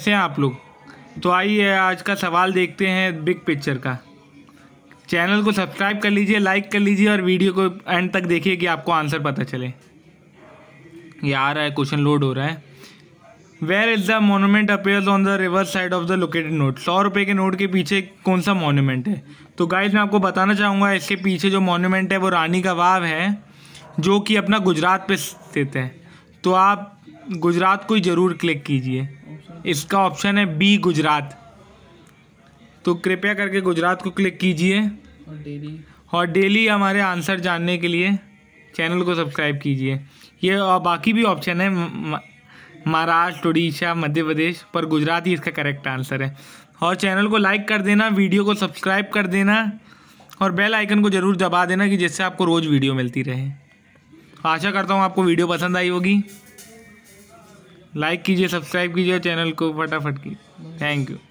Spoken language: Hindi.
कैसे हैं आप लोग तो आइए आज का सवाल देखते हैं बिग पिक्चर का चैनल को सब्सक्राइब कर लीजिए लाइक कर लीजिए और वीडियो को एंड तक देखिए कि आपको आंसर पता चले ये आ रहा है क्वेश्चन लोड हो रहा है where is the monument appears on the reverse side of the located note सौ रुपये के नोट के पीछे कौन सा मोनूमेंट है तो गाइज मैं आपको बताना चाहूँगा इसके पीछे जो मोनूमेंट है वो रानी का वाव है जो कि अपना गुजरात पे स्थित है तो आप गुजरात को ही ज़रूर क्लिक कीजिए इसका ऑप्शन है बी गुजरात तो कृपया करके गुजरात को क्लिक कीजिए और डेली हमारे आंसर जानने के लिए चैनल को सब्सक्राइब कीजिए ये और बाकी भी ऑप्शन है महाराष्ट्र उड़ीसा मध्य प्रदेश पर गुजरात ही इसका करेक्ट आंसर है और चैनल को लाइक कर देना वीडियो को सब्सक्राइब कर देना और बेल आइकन को ज़रूर दबा देना कि जिससे आपको रोज़ वीडियो मिलती रहे आशा करता हूँ आपको वीडियो पसंद आई होगी लाइक कीजिए सब्सक्राइब कीजिए चैनल को फटाफट की थैंक यू